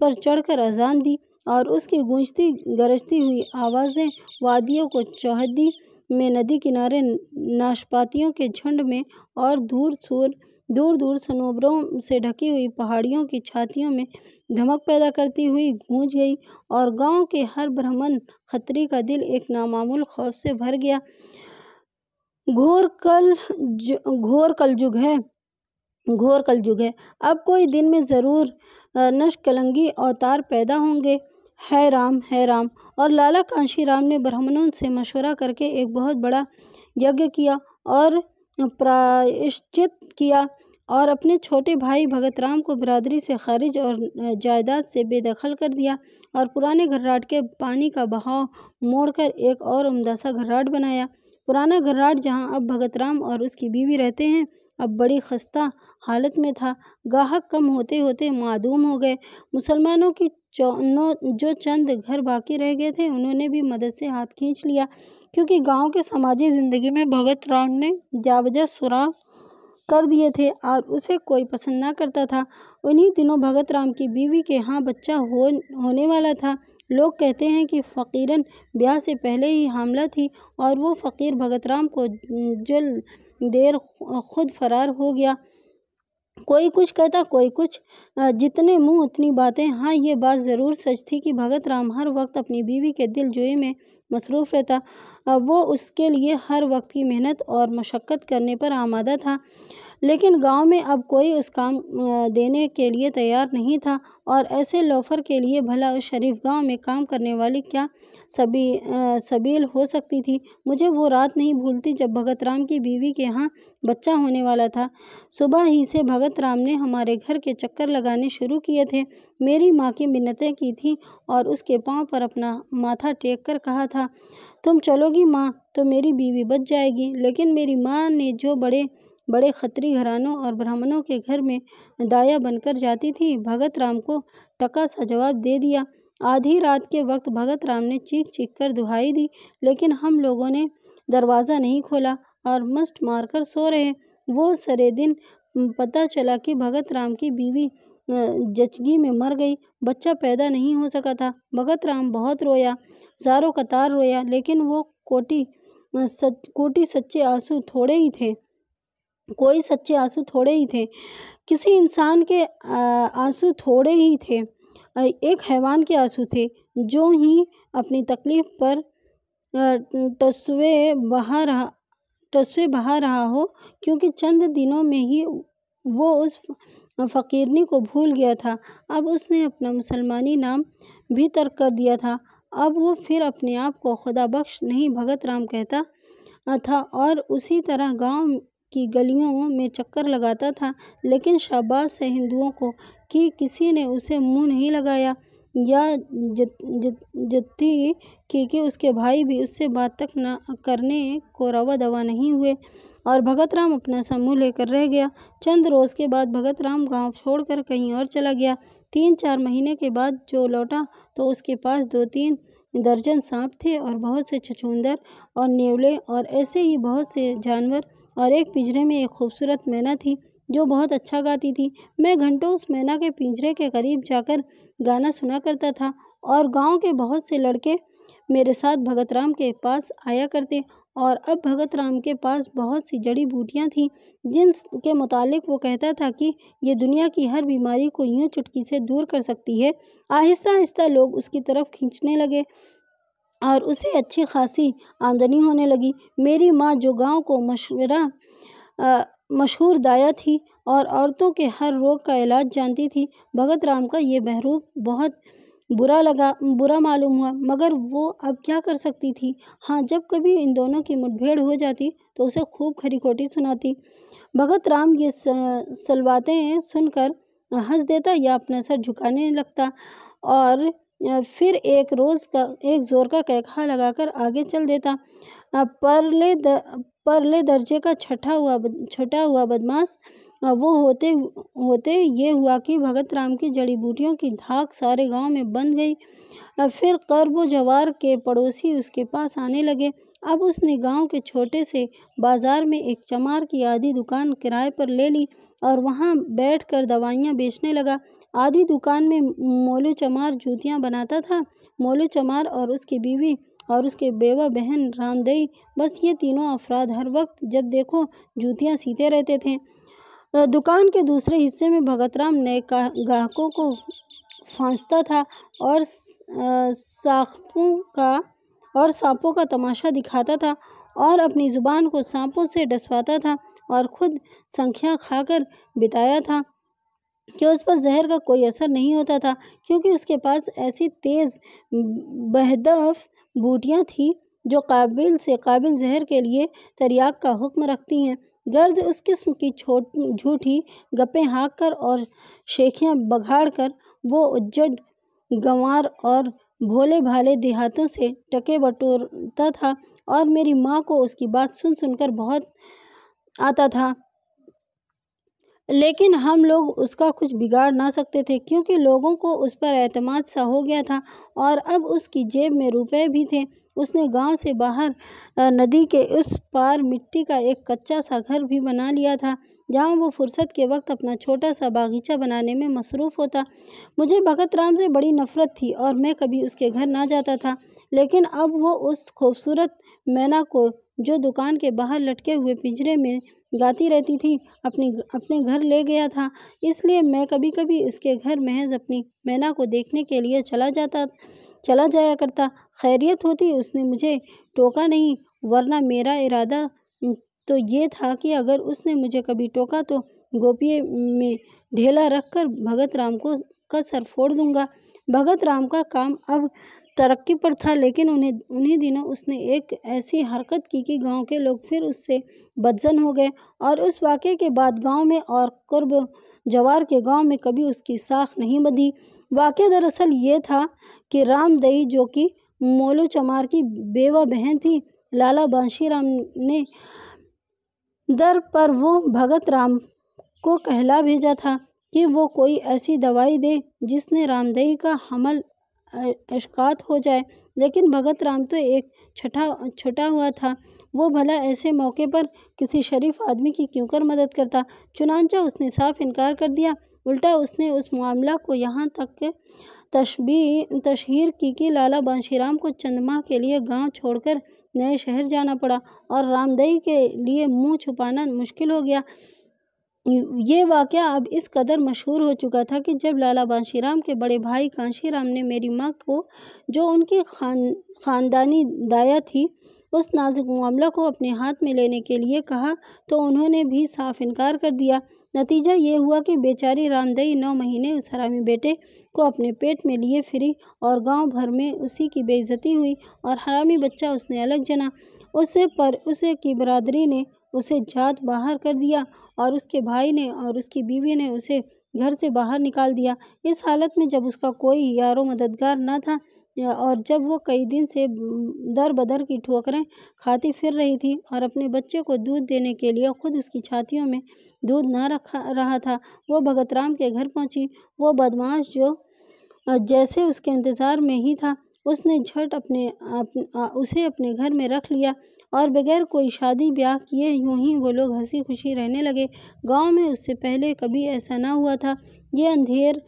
A: पर चढ़कर अजान दी और उसकी गूंजती गरजती हुई आवाज़ें वादियों को चौहदी में नदी किनारे नाशपातियों के झंड में और दूर सूर दूर-दूर सनोबरों से ढकी हुई पहाड़ियों की छातियों में धमक पैदा करती हुई गूंज गई और गांव के हर ब्राह्मण खतरी का दिल एक नामामूल खौफ से भर गया घोर कल घोर कलयुग है घोर कलजुग है अब कोई दिन में ज़रूर नशकलंगी अवतार पैदा होंगे है राम है राम और लाला कांशी राम ने ब्राह्मणों से मशवरा करके एक बहुत बड़ा यज्ञ किया और प्रायश्चित किया और अपने छोटे भाई भगत राम को बिरादरी से खारिज और जायदाद से बेदखल कर दिया और पुराने घर्राट के पानी का बहाव मोड़कर एक और उमदा सा घर्राट बनाया पुराना घर्राट जहाँ अब भगत राम और उसकी बीवी रहते हैं अब बड़ी खस्ता हालत में था गाहक कम होते होते मादूम हो गए मुसलमानों की जो चंद घर बाकी रह गए थे उन्होंने भी मदद से हाथ खींच लिया क्योंकि गांव के सामाजिक ज़िंदगी में भगत राम ने जावजा सुराग कर दिए थे और उसे कोई पसंद ना करता था उन्हीं दिनों भगत राम की बीवी के यहाँ बच्चा हो होने वाला था लोग कहते हैं कि फ़कीरन ब्याह से पहले ही हमला थी और वो फ़कीर भगत राम को जल देर खुद फरार हो गया कोई कुछ कहता कोई कुछ जितने मुंह उतनी बातें हाँ ये बात ज़रूर सच थी कि भगत राम हर वक्त अपनी बीवी के दिल जोई में मसरूफ़ रहता वो उसके लिए हर वक्त की मेहनत और मशक्क़त करने पर आमादा था लेकिन गांव में अब कोई उस काम देने के लिए तैयार नहीं था और ऐसे लोफर के लिए भला उस शरीफ गांव में काम करने वाली क्या सबी सबील हो सकती थी मुझे वो रात नहीं भूलती जब भगत राम की बीवी के यहाँ बच्चा होने वाला था सुबह ही से भगत राम ने हमारे घर के चक्कर लगाने शुरू किए थे मेरी माँ की मिन्नतें की थी और उसके पांव पर अपना माथा टेक कर कहा था तुम चलोगी माँ तो मेरी बीवी बच जाएगी लेकिन मेरी माँ ने जो बड़े बड़े खत्री घरानों और ब्राह्मणों के घर में दाया बनकर जाती थी भगत राम को टका सा जवाब दे दिया आधी रात के वक्त भगत राम ने चीख चीख कर दुहाई दी लेकिन हम लोगों ने दरवाज़ा नहीं खोला और मार मारकर सो रहे वो सरे दिन पता चला कि भगत राम की बीवी जचगी में मर गई बच्चा पैदा नहीं हो सका था भगत राम बहुत रोया सारों कतार रोया लेकिन वो कोटी सच कोटी सच्चे आंसू थोड़े ही थे कोई सच्चे आंसू थोड़े ही थे किसी इंसान के आंसू थोड़े ही थे एक हैवान के आंसू थे जो ही अपनी तकलीफ़ पर टसवे बहा रहा टसवे बहा रहा हो क्योंकि चंद दिनों में ही वो उस फ़कीरनी को भूल गया था अब उसने अपना मुसलमानी नाम भी तर्क कर दिया था अब वो फिर अपने आप को खुदा बख्श नहीं भगत राम कहता था और उसी तरह गांव की गलियों में चक्कर लगाता था लेकिन शाबाश है हिंदुओं को कि किसी ने उसे मुंह नहीं लगाया या जत्ती की कि उसके भाई भी उससे बात तक न करने को रवा दवा नहीं हुए और भगत राम अपना समूह लेकर रह गया चंद रोज़ के बाद भगत राम गाँव छोड़कर कहीं और चला गया तीन चार महीने के बाद जो लौटा तो उसके पास दो तीन दर्जन सांप थे और बहुत से छछूंदर और नेवले और ऐसे ही बहुत से जानवर और एक पिंजरे में एक खूबसूरत मैना थी जो बहुत अच्छा गाती थी मैं घंटों उस मैना के पिंजरे के करीब जाकर गाना सुना करता था और गांव के बहुत से लड़के मेरे साथ भगत राम के पास आया करते और अब भगत राम के पास बहुत सी जड़ी बूटियाँ थीं जिन के मुतालिक वो कहता था कि ये दुनिया की हर बीमारी को यूँ चुटकी से दूर कर सकती है आहिस्ता आहिस्ता लोग उसकी तरफ खींचने लगे और उसे अच्छी खासी आमदनी होने लगी मेरी माँ जो गाँव को मशवरा मशहूर दाया थी और औरतों के हर रोग का इलाज जानती थी भगत राम का ये बहरूप बहुत बुरा लगा बुरा मालूम हुआ मगर वो अब क्या कर सकती थी हाँ जब कभी इन दोनों की मुठभेड़ हो जाती तो उसे खूब खरी खोटी सुनाती भगत राम ये सलवातें सुनकर हंस देता या अपना सर झुकाने लगता और फिर एक रोज़ का एक ज़ोर का कैखा लगाकर आगे चल देता परले द, परले दर्जे का छठा हुआ छठा हुआ बदमाश वो होते होते ये हुआ कि भगत राम की जड़ी बूटियों की धाक सारे गांव में बंद गई फिर कर्ब जवार के पड़ोसी उसके पास आने लगे अब उसने गांव के छोटे से बाज़ार में एक चमार की आधी दुकान किराए पर ले ली और वहां बैठकर दवाइयाँ बेचने लगा आधी दुकान में मोलू चमार जूतियाँ बनाता था मोलू चमार और उसकी बीवी और उसके बेवा बहन रामदई बस ये तीनों अफराद हर वक्त जब देखो जूतियाँ सीते रहते थे दुकान के दूसरे हिस्से में भगत राम नए ग्राहकों को फांसता था और साखों का और सांपों का तमाशा दिखाता था और अपनी ज़ुबान को सांपों से डसवाता था और ख़ुद संख्या खाकर बिताया था कि उस पर जहर का कोई असर नहीं होता था क्योंकि उसके पास ऐसी तेज़ बहदफ बूटियाँ थीं जो काबिल से काबिल जहर के लिए तरियाक का हुक्म रखती हैं गर्द उस किस्म की छोट झूठी गप्पें हाँक कर और शेखियाँ बघाड़ कर वो उज्जड गंवार और भोले भाले देहातों से टके बटोरता था और मेरी माँ को उसकी बात सुन सुनकर बहुत आता था लेकिन हम लोग उसका कुछ बिगाड़ ना सकते थे क्योंकि लोगों को उस पर अतमाद सा हो गया था और अब उसकी जेब में रुपए भी थे उसने गांव से बाहर नदी के उस पार मिट्टी का एक कच्चा सा घर भी बना लिया था जहाँ वो फुर्सत के वक्त अपना छोटा सा बागीचा बनाने में मसरूफ़ होता मुझे भगत राम से बड़ी नफ़रत थी और मैं कभी उसके घर ना जाता था लेकिन अब वो उस खूबसूरत मैना को जो दुकान के बाहर लटके हुए पिंजरे में गाती रहती थी अपने अपने घर ले गया था इसलिए मैं कभी कभी उसके घर महज अपनी मैना को देखने के लिए चला जाता चला जाया करता खैरियत होती उसने मुझे टोका नहीं वरना मेरा इरादा तो ये था कि अगर उसने मुझे कभी टोका तो गोपिए में ढेला रखकर भगत राम को का सर फोड़ दूंगा भगत राम का काम अब तरक्की पर था लेकिन उन्हें उन्हीं दिनों उसने एक ऐसी हरकत की कि गांव के लोग फिर उससे बदजन हो गए और उस वाक़े के बाद गांव में और कुर्ब जवार के गांव में कभी उसकी साख नहीं बधी वाक़ दरअसल ये था कि रामदई जो कि मोलू चमार की बेवा बहन थी लाला बांशीराम ने दर पर वो भगत राम को कहला भेजा था कि वो कोई ऐसी दवाई दे जिसने रामदई का हमल अशकात हो जाए लेकिन भगत राम तो एक छठा छुटा हुआ था वो भला ऐसे मौके पर किसी शरीफ आदमी की क्यों कर मदद करता चुनानचा उसने साफ इनकार कर दिया उल्टा उसने उस मामला को यहाँ तक के तशबी तशहर की कि लाला बंशीराम को चंद्रमा के लिए गांव छोड़कर नए शहर जाना पड़ा और रामदई के लिए मुंह छुपाना मुश्किल हो गया ये वाक़ अब इस कदर मशहूर हो चुका था कि जब लाला बांशीराम के बड़े भाई कांशीराम ने मेरी माँ को जो उनकी खान ख़ानदानी दाया थी उस नाजुक मामला को अपने हाथ में लेने के लिए कहा तो उन्होंने भी साफ इनकार कर दिया नतीजा ये हुआ कि बेचारी रामदई नौ महीने उस हरामी बेटे को अपने पेट में लिए फिरी और गांव भर में उसी की बेइज्जती हुई और हरामी बच्चा उसने अलग जना उसे पर उसे की बरदरी ने उसे जात बाहर कर दिया और उसके भाई ने और उसकी बीवी ने उसे घर से बाहर निकाल दिया इस हालत में जब उसका कोई यारो मददगार न था और जब वो कई दिन से दर बदर की ठोकरें खाती फिर रही थी और अपने बच्चे को दूध देने के लिए खुद उसकी छातियों में दूध ना रखा रहा था वो भगत राम के घर पहुंची वो बदमाश जो जैसे उसके इंतज़ार में ही था उसने झट अपने अप, उसे अपने घर में रख लिया और बगैर कोई शादी ब्याह किए यूं ही वो लोग हंसी खुशी रहने लगे गांव में उससे पहले कभी ऐसा ना हुआ था ये अंधेर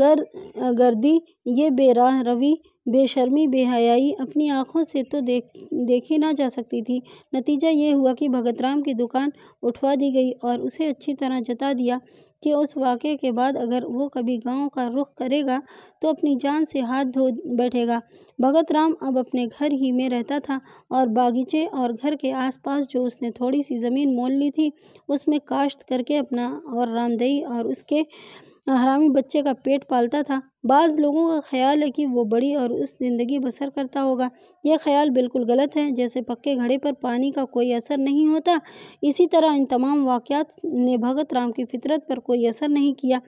A: गर गर्दी ये बेराह रवि बेशर्मी बेहयाई अपनी आंखों से तो देख देखी ना जा सकती थी नतीजा ये हुआ कि भगत राम की दुकान उठवा दी गई और उसे अच्छी तरह जता दिया कि उस वाक़े के बाद अगर वो कभी गांव का रुख करेगा तो अपनी जान से हाथ धो बैठेगा भगत राम अब अपने घर ही में रहता था और बागीचे और घर के आसपास जो उसने थोड़ी सी ज़मीन मोल ली थी उसमें काश्त करके अपना और रामदेई और उसके हरामी बच्चे का पेट पालता था बाज़ लोगों का ख्याल है कि वो बड़ी और उस ज़िंदगी बसर करता होगा यह ख्याल बिल्कुल गलत है जैसे पक्के घड़े पर पानी का कोई असर नहीं होता इसी तरह इन तमाम वाक़ात ने भगत राम की फितरत पर कोई असर नहीं किया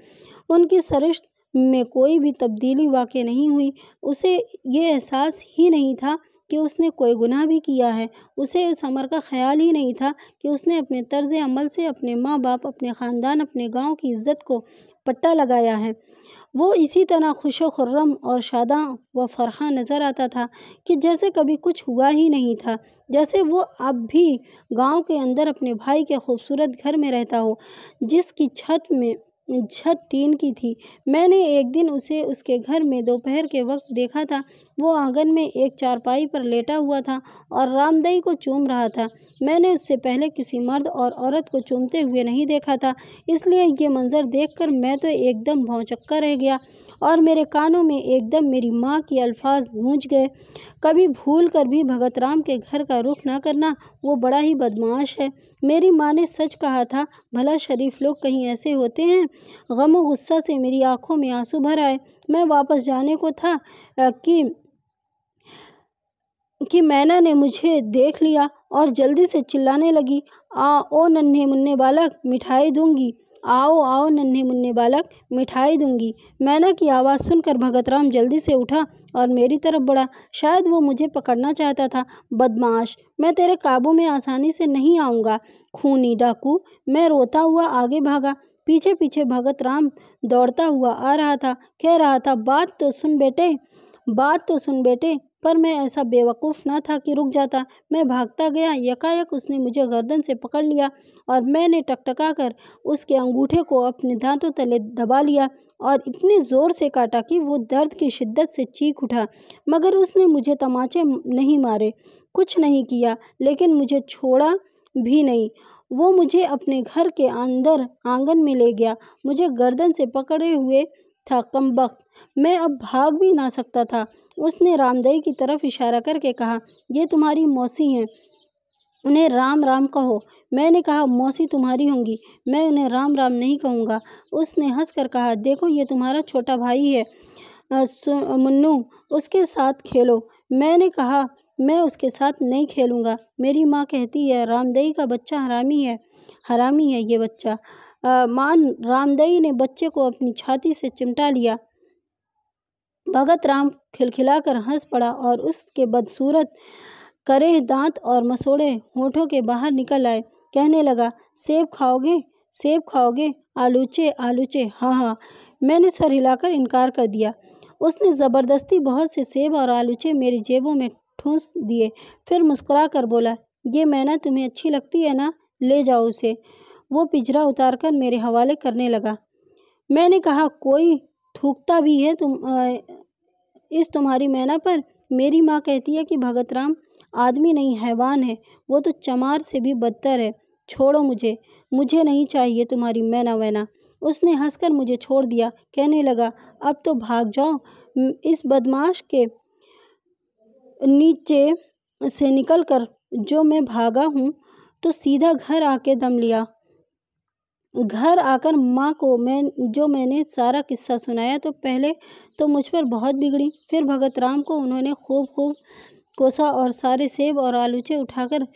A: उनकी सरिश्त में कोई भी तब्दीली वाक़ नहीं हुई उसे ये एहसास ही नहीं था कि उसने कोई गुनाह भी किया है उसे उस अमर का ख्याल ही नहीं था कि उसने अपने तर्ज अमल से अपने माँ बाप अपने ख़ानदान अपने गांव की इज़्ज़त को पट्टा लगाया है वो इसी तरह खुश खुर्रम और शादा व फरहा नज़र आता था कि जैसे कभी कुछ हुआ ही नहीं था जैसे वो अब भी गांव के अंदर अपने भाई के खूबसूरत घर में रहता हो जिसकी छत में छत टीन की थी मैंने एक दिन उसे उसके घर में दोपहर के वक्त देखा था वो आंगन में एक चारपाई पर लेटा हुआ था और रामदई को चूम रहा था मैंने उससे पहले किसी मर्द और औरत को चूमते हुए नहीं देखा था इसलिए ये मंज़र देखकर मैं तो एकदम भौचक्का रह गया और मेरे कानों में एकदम मेरी माँ के अल्फाज गूंज गए कभी भूल कर भी भगत राम के घर का रुख ना करना वो बड़ा ही बदमाश है मेरी माँ ने सच कहा था भला शरीफ लोग कहीं ऐसे होते हैं गम व गुस्सा से मेरी आंखों में आंसू भर आए मैं वापस जाने को था कि कि मैना ने मुझे देख लिया और जल्दी से चिल्लाने लगी आ ओ नन्हे मुन्ने बालक मिठाई दूंगी आओ आओ नन्हे मुन्ने बालक मिठाई दूंगी मैना की आवाज़ सुनकर भगत राम जल्दी से उठा और मेरी तरफ बढ़ा शायद वो मुझे पकड़ना चाहता था बदमाश मैं तेरे काबू में आसानी से नहीं आऊँगा खूनी डाकू मैं रोता हुआ आगे भागा पीछे पीछे भगत राम दौड़ता हुआ आ रहा था कह रहा था बात तो सुन बेटे बात तो सुन बेटे पर मैं ऐसा बेवकूफ़ ना था कि रुक जाता मैं भागता गया यकायक उसने मुझे गर्दन से पकड़ लिया और मैंने टकटका कर उसके अंगूठे को अपने दांतों तले दबा लिया और इतने ज़ोर से काटा कि वो दर्द की शिद्दत से चीख उठा मगर उसने मुझे तमाचे नहीं मारे कुछ नहीं किया लेकिन मुझे छोड़ा भी नहीं वो मुझे अपने घर के अंदर आंगन में ले गया मुझे गर्दन से पकड़े हुए था कमबख्त मैं अब भाग भी ना सकता था उसने रामदई की तरफ इशारा करके कहा ये तुम्हारी मौसी हैं उन्हें राम राम कहो मैंने कहा मौसी तुम्हारी होंगी मैं उन्हें राम राम नहीं कहूँगा उसने कर कहा देखो ये तुम्हारा छोटा भाई है मुन्नु उसके साथ खेलो मैंने कहा मैं उसके साथ नहीं खेलूँगा मेरी माँ कहती है रामदेई का बच्चा हरामी है हरामी है ये बच्चा मान रामदेई ने बच्चे को अपनी छाती से चिमटा लिया भगत राम खिलखिलाकर हंस पड़ा और उसके बदसूरत करे दांत और मसोड़े होठों के बाहर निकल आए कहने लगा सेब खाओगे सेब खाओगे आलूचे आलूचे हाँ हाँ मैंने सर हिलाकर इनकार कर दिया उसने ज़बरदस्ती बहुत से सेब और आलूचे मेरी जेबों में ठूंस दिए फिर मुस्कुरा कर बोला ये मैना तुम्हें अच्छी लगती है ना ले जाओ उसे वो पिजरा उतार कर मेरे हवाले करने लगा मैंने कहा कोई थूकता भी है तुम आ, इस तुम्हारी मैना पर मेरी माँ कहती है कि भगत राम आदमी नहीं हैवान है वो तो चमार से भी बदतर है छोड़ो मुझे मुझे नहीं चाहिए तुम्हारी मैना वैना उसने हंसकर मुझे छोड़ दिया कहने लगा अब तो भाग जाओ इस बदमाश के नीचे से निकलकर जो मैं भागा हूँ तो सीधा घर आके दम लिया घर आकर माँ को मैं जो मैंने सारा किस्सा सुनाया तो पहले तो मुझ पर बहुत बिगड़ी फिर भगत राम को उन्होंने खूब खूब कोसा और सारे सेब और आलूचे उठाकर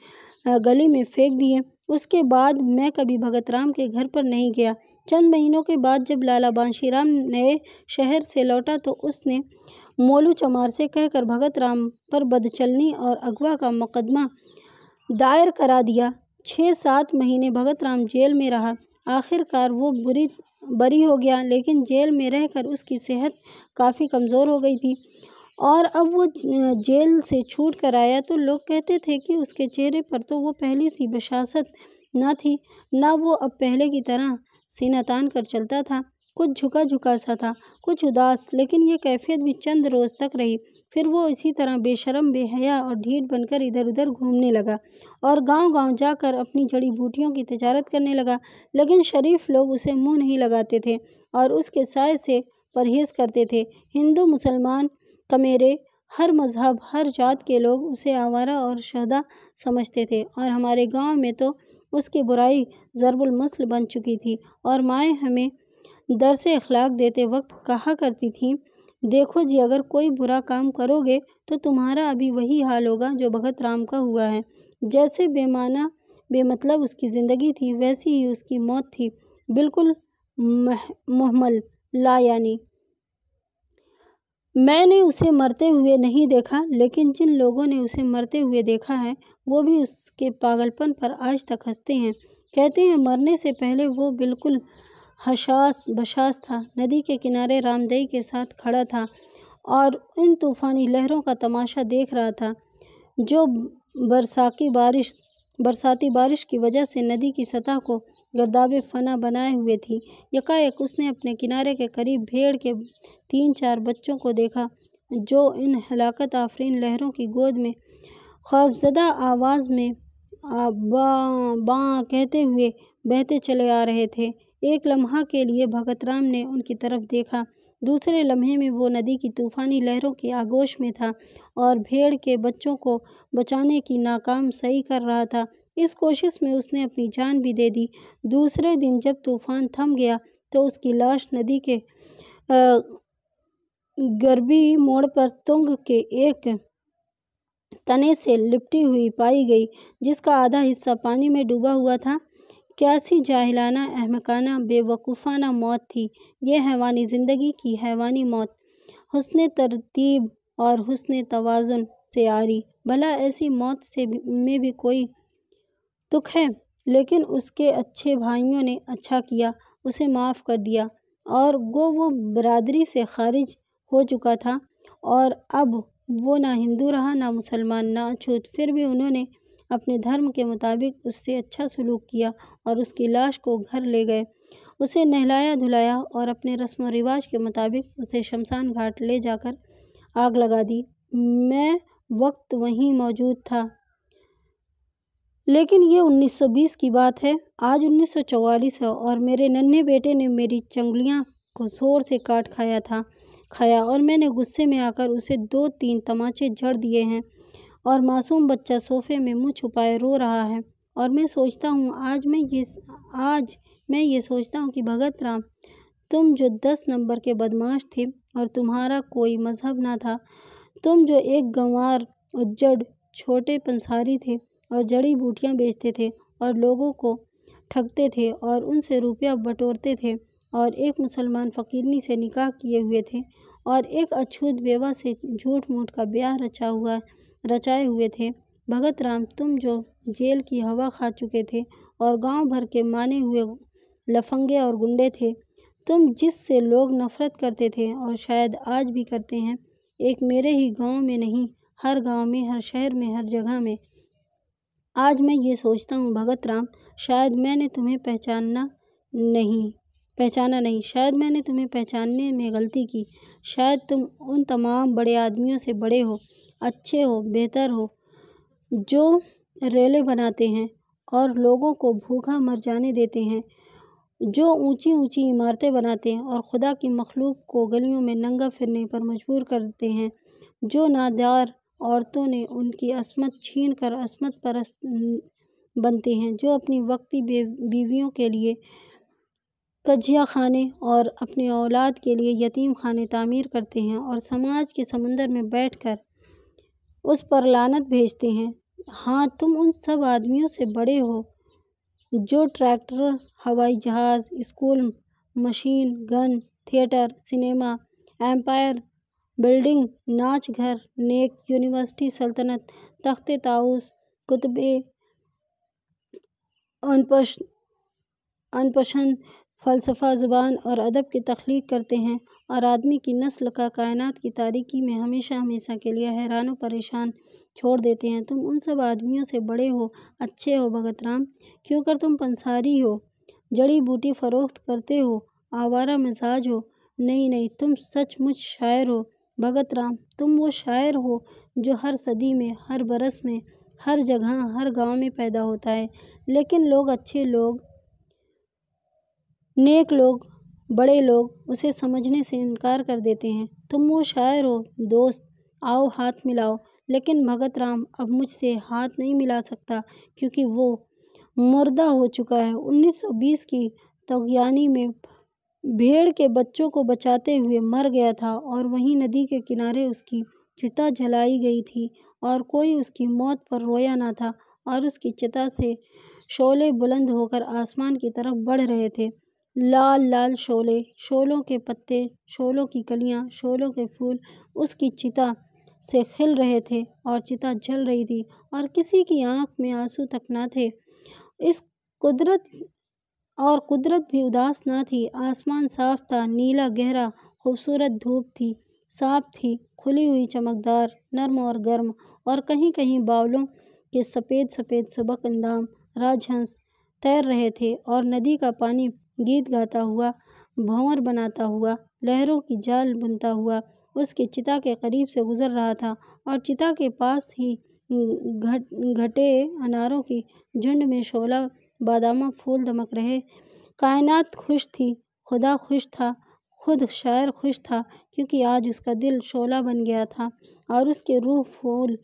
A: गली में फेंक दिए उसके बाद मैं कभी भगत राम के घर पर नहीं गया चंद महीनों के बाद जब लाला बांशी राम नए शहर से लौटा तो उसने मोलू चमार से कहकर भगत राम पर बदचलनी और अगवा का मुकदमा दायर करा दिया छः सात महीने भगत राम जेल में रहा आखिरकार वो बुरी बरी हो गया लेकिन जेल में रहकर उसकी सेहत काफ़ी कमज़ोर हो गई थी और अब वो जेल से छूट कर आया तो लोग कहते थे कि उसके चेहरे पर तो वो पहली सी बशासत ना थी ना वो अब पहले की तरह सीना तान कर चलता था कुछ झुका झुका सा था कुछ उदास लेकिन ये कैफियत भी चंद रोज़ तक रही फिर वो इसी तरह बेशरम बेहया और ढीठ बनकर इधर उधर घूमने लगा और गांव-गांव जाकर अपनी जड़ी बूटियों की तजारत करने लगा लेकिन शरीफ लोग उसे मुंह नहीं लगाते थे और उसके साय से परहेज़ करते थे हिंदू मुसलमान कमेरे हर मज़हब हर जात के लोग उसे आवारा और शहदा समझते थे और हमारे गांव में तो उसकी बुराई ज़रबुलमसल बन चुकी थी और माएँ हमें दर से अखलाक देते वक्त कहा करती थीं देखो जी अगर कोई बुरा काम करोगे तो तुम्हारा अभी वही हाल होगा जो भगत राम का हुआ है जैसे बेमाना बेमतलब उसकी ज़िंदगी थी वैसी ही उसकी मौत थी बिल्कुल महमल ला यानी मैंने उसे मरते हुए नहीं देखा लेकिन जिन लोगों ने उसे मरते हुए देखा है वो भी उसके पागलपन पर आज तक हंसते हैं कहते हैं मरने से पहले वो बिल्कुल हशास बशास था नदी के किनारे रामदई के साथ खड़ा था और इन तूफ़ानी लहरों का तमाशा देख रहा था जो बरसाती बारिश बरसाती बारिश की वजह से नदी की सतह को गर्दाबे फना बनाए हुए थी यकायक उसने अपने किनारे के करीब भेड़ के तीन चार बच्चों को देखा जो इन हलाकत आफरीन लहरों की गोद में खौफजदा आवाज़ में बा बा कहते हुए बहते चले आ रहे थे एक लम्हा के लिए भगत राम ने उनकी तरफ देखा दूसरे लम्हे में वो नदी की तूफ़ानी लहरों के आगोश में था और भेड़ के बच्चों को बचाने की नाकाम सही कर रहा था इस कोशिश में उसने अपनी जान भी दे दी दूसरे दिन जब तूफ़ान थम गया तो उसकी लाश नदी के गर्भी मोड़ पर तुंग के एक तने से लिपटी हुई पाई गई जिसका आधा हिस्सा पानी में डूबा हुआ था क्यासी जाहिलाना अहमकाना बेवकूफ़ाना मौत थी ये हैवानी ज़िंदगी की हैवानी मौत हुसन तरतीब और हुस्न तोज़ुन से आरी भला ऐसी मौत से भी, में भी कोई दुख है लेकिन उसके अच्छे भाइयों ने अच्छा किया उसे माफ़ कर दिया और गो वो बरदरी से खारिज हो चुका था और अब वो ना हिंदू रहा ना मुसलमान ना अछूत फिर भी उन्होंने अपने धर्म के मुताबिक उससे अच्छा सलूक किया और उसकी लाश को घर ले गए उसे नहलाया धुलाया और अपने रस्म व रिवाज के मुताबिक उसे शमशान घाट ले जाकर आग लगा दी मैं वक्त वहीं मौजूद था लेकिन ये 1920 की बात है आज 1944 है और मेरे नन्हे बेटे ने मेरी चंगलियाँ को जोर से काट खाया था खाया और मैंने गुस्से में आकर उसे दो तीन तमाचे जड़ दिए हैं और मासूम बच्चा सोफे में मुँह छुपाए रो रहा है और मैं सोचता हूँ आज मैं ये आज मैं ये सोचता हूँ कि भगत राम तुम जो दस नंबर के बदमाश थे और तुम्हारा कोई मज़हब ना था तुम जो एक गंवार उज्जड़ छोटे पंसारी थे और जड़ी बूटियाँ बेचते थे और लोगों को ठगते थे और उनसे रुपया बटोरते थे और एक मुसलमान फ़कीरनी से निकाह किए हुए थे और एक अछूत बेवा से झूठ मूठ का ब्याह रचा हुआ रचाए हुए थे भगत राम तुम जो जेल की हवा खा चुके थे और गांव भर के माने हुए लफंगे और गुंडे थे तुम जिससे लोग नफ़रत करते थे और शायद आज भी करते हैं एक मेरे ही गांव में नहीं हर गांव में हर शहर में हर जगह में आज मैं ये सोचता हूँ भगत राम शायद मैंने तुम्हें पहचानना नहीं पहचाना नहीं शायद मैंने तुम्हें पहचानने में गलती की शायद तुम उन तमाम बड़े आदमियों से बड़े हो अच्छे हो बेहतर हो जो रेले बनाते हैं और लोगों को भूखा मर जाने देते हैं जो ऊंची ऊंची इमारतें बनाते हैं और खुदा की मखलूक को गलियों में नंगा फिरने पर मजबूर करते हैं जो नादार औरतों ने उनकी असमत छीन कर असमत परस्त बनते हैं जो अपनी वक्ती बीवियों के लिए कजिया खाने और अपने औलाद के लिए यतीम खाने तामीर करते हैं और समाज के समंदर में बैठकर उस पर लानत भेजते हैं हाँ तुम उन सब आदमियों से बड़े हो जो ट्रैक्टर हवाई जहाज़ school machine gun theatre cinema Empire building नाच घर नेक यूनिवर्सिटी सल्तनत तख्त ताउस कुतबे अनपश अनपसंद फ़लसफ़ा ज़ुबान और अदब की तख्लीक करते हैं और आदमी की नस्ल का कायनात की तारीकी में हमेशा हमेशा के लिए हैरान व परेशान छोड़ देते हैं तुम उन सब आदमियों से बड़े हो अच्छे हो भगत राम क्यों कर तुम पंसारी हो जड़ी बूटी फ़रोख्त करते हो आवारा मिजाज हो नहीं नहीं तुम सचमुच शायर हो भगत राम तुम वो शायर हो जो हर सदी में हर बरस में हर जगह हर गांव में पैदा होता है लेकिन लोग अच्छे लोग नेक लोग बड़े लोग उसे समझने से इनकार कर देते हैं तुम वो शायर हो दोस्त आओ हाथ मिलाओ लेकिन भगत राम अब मुझसे हाथ नहीं मिला सकता क्योंकि वो मुर्दा हो चुका है 1920 की तगयानी में भेड़ के बच्चों को बचाते हुए मर गया था और वहीं नदी के किनारे उसकी चिता जलाई गई थी और कोई उसकी मौत पर रोया ना था और उसकी चिता से शोले बुलंद होकर आसमान की तरफ बढ़ रहे थे लाल लाल शोले शोलों के पत्ते शोलों की कलियां शोलों के फूल उसकी चिता से खिल रहे थे और चिता जल रही थी और किसी की आंख में आंसू तक ना थे इस कुदरत और कुदरत भी उदास ना थी आसमान साफ था नीला गहरा खूबसूरत धूप थी साफ थी खुली हुई चमकदार नर्म और गर्म और कहीं कहीं बावलों के सफ़ेद सफ़ेद सबक अंदाम राजहंस तैर रहे थे और नदी का पानी गीत गाता हुआ भंवर बनाता हुआ लहरों की जाल बुनता हुआ उसके चिता के करीब से गुजर रहा था और चिता के पास ही घट घटे अनारों की झुंड में शोला बादामा फूल दमक रहे कायनात खुश थी खुदा खुश था खुद शायर खुश था क्योंकि आज उसका दिल शोला बन गया था और उसके रूह फूल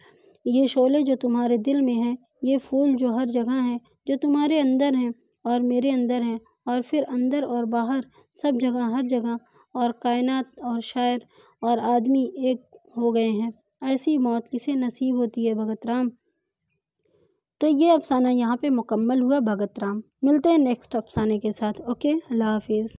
A: ये शोले जो तुम्हारे दिल में हैं ये फूल जो हर जगह हैं जो तुम्हारे अंदर हैं और मेरे अंदर हैं और फिर अंदर और बाहर सब जगह हर जगह और कायनात और शायर और आदमी एक हो गए हैं ऐसी मौत किसे नसीब होती है भगत राम तो ये अफसाना यहाँ पे मुकम्मल हुआ भगत राम मिलते हैं नेक्स्ट अफसाने के साथ ओके अल्लाह हाफिज़